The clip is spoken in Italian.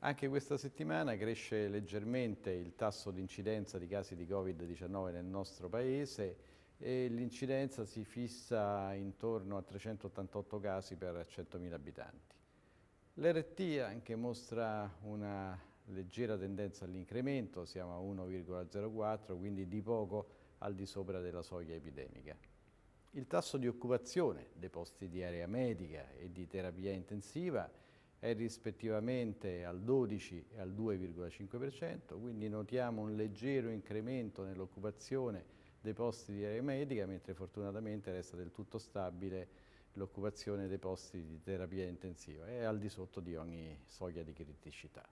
Anche questa settimana cresce leggermente il tasso di incidenza di casi di Covid-19 nel nostro Paese e l'incidenza si fissa intorno a 388 casi per 100.000 abitanti. L'RT anche mostra una leggera tendenza all'incremento, siamo a 1,04, quindi di poco al di sopra della soglia epidemica. Il tasso di occupazione dei posti di area medica e di terapia intensiva è è rispettivamente al 12 e al 2,5%, quindi notiamo un leggero incremento nell'occupazione dei posti di area medica, mentre fortunatamente resta del tutto stabile l'occupazione dei posti di terapia intensiva, è al di sotto di ogni soglia di criticità.